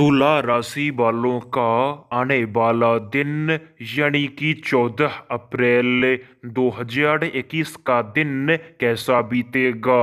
तुला राशि वालों का आने वाला दिन यानी कि 14 अप्रैल 2021 का दिन कैसा बीतेगा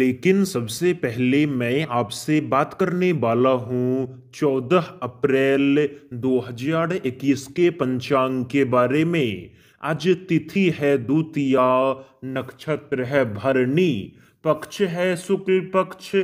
लेकिन सबसे पहले मैं आपसे बात करने वाला हूँ 14 अप्रैल 2021 के पंचांग के बारे में आज तिथि है द्वितीया नक्षत्र है भरणी पक्ष है शुक्ल पक्ष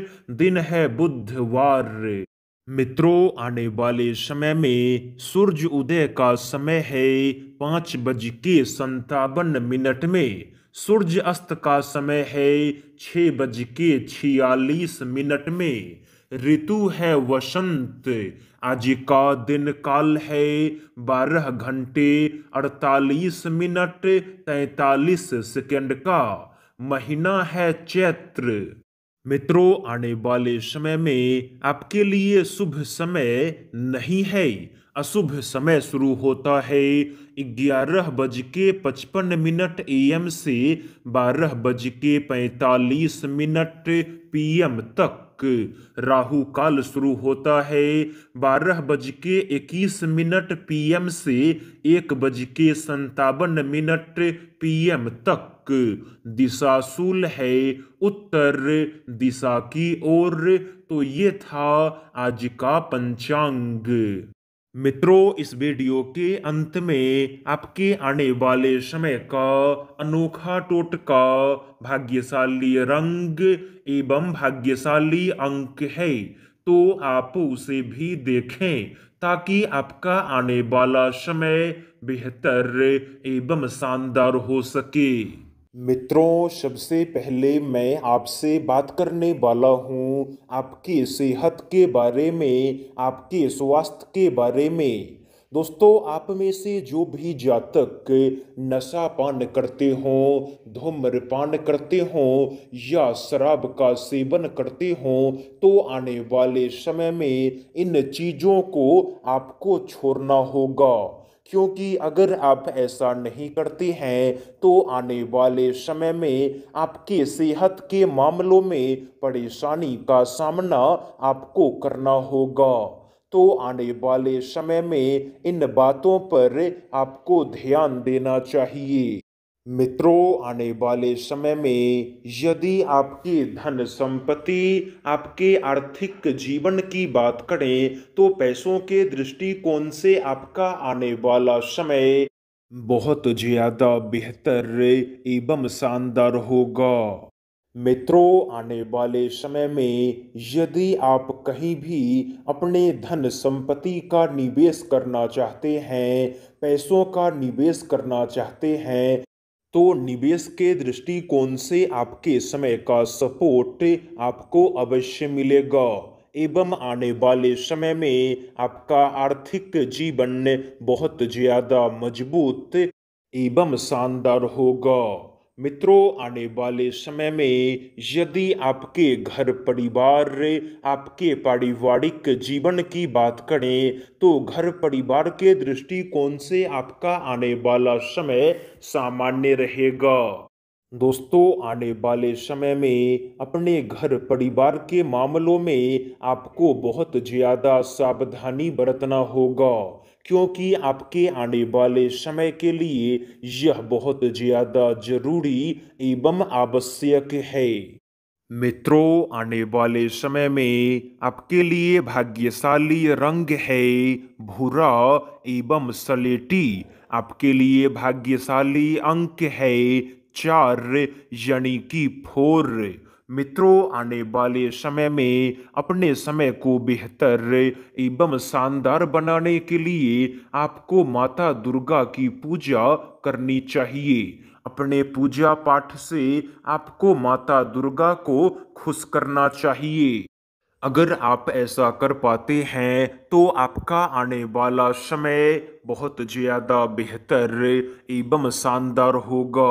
दिन है बुधवार मित्रों आने वाले समय में सूर्य उदय का समय है पाँच बज के संतावन मिनट में सूर्य अस्त का समय है छः बज के छियालीस मिनट में ऋतु है वसंत आज का दिन काल है बारह घंटे अड़तालीस मिनट तैतालीस सेकेंड का महीना है चैत्र मित्रों आने वाले समय में आपके लिए शुभ समय नहीं है अशुभ समय शुरू होता है ग्यारह बज के पचपन मिनट एम से बारह बज के पैंतालीस मिनट पीएम तक राहु काल शुरू होता है बारह बज के इक्कीस मिनट पीएम से एक बज के संतावन मिनट पीएम तक दिशा सूल है उत्तर दिशा की ओर तो ये था आज का पंचांग मित्रों इस वीडियो के अंत में आपके आने वाले समय का अनोखा टोटका भाग्यशाली रंग एवं भाग्यशाली अंक है तो आप उसे भी देखें ताकि आपका आने वाला समय बेहतर एवं शानदार हो सके मित्रों सबसे पहले मैं आपसे बात करने वाला हूँ आपकी सेहत के बारे में आपके स्वास्थ्य के बारे में दोस्तों आप में से जो भी जातक नशा पान करते हो धूम्रपान करते हो या शराब का सेवन करते हो तो आने वाले समय में इन चीज़ों को आपको छोड़ना होगा क्योंकि अगर आप ऐसा नहीं करते हैं तो आने वाले समय में आपके सेहत के मामलों में परेशानी का सामना आपको करना होगा तो आने वाले समय में इन बातों पर आपको ध्यान देना चाहिए मित्रों आने वाले समय में यदि आपकी धन संपत्ति आपके आर्थिक जीवन की बात करें तो पैसों के दृष्टिकोण से आपका आने वाला समय बहुत ज़्यादा बेहतर एवं शानदार होगा मित्रों आने वाले समय में यदि आप कहीं भी अपने धन संपत्ति का निवेश करना चाहते हैं पैसों का निवेश करना चाहते हैं तो निवेश के दृष्टिकोण से आपके समय का सपोर्ट आपको अवश्य मिलेगा एवं आने वाले समय में आपका आर्थिक जीवन बहुत ज़्यादा मजबूत एवं शानदार होगा मित्रों आने वाले समय में यदि आपके घर परिवार आपके पारिवारिक जीवन की बात करें तो घर परिवार के दृष्टिकोण से आपका आने वाला समय सामान्य रहेगा दोस्तों आने वाले समय में अपने घर परिवार के मामलों में आपको बहुत ज़्यादा सावधानी बरतना होगा क्योंकि आपके आने वाले समय के लिए यह बहुत ज़्यादा जरूरी एवं आवश्यक है मित्रों आने वाले समय में आपके लिए भाग्यशाली रंग है भूरा एवं सलेटी आपके लिए भाग्यशाली अंक है चार यानी कि फोर मित्रों आने वाले समय में अपने समय को बेहतर एवं शानदार बनाने के लिए आपको माता दुर्गा की पूजा करनी चाहिए अपने पूजा पाठ से आपको माता दुर्गा को खुश करना चाहिए अगर आप ऐसा कर पाते हैं तो आपका आने वाला समय बहुत ज़्यादा बेहतर एवं शानदार होगा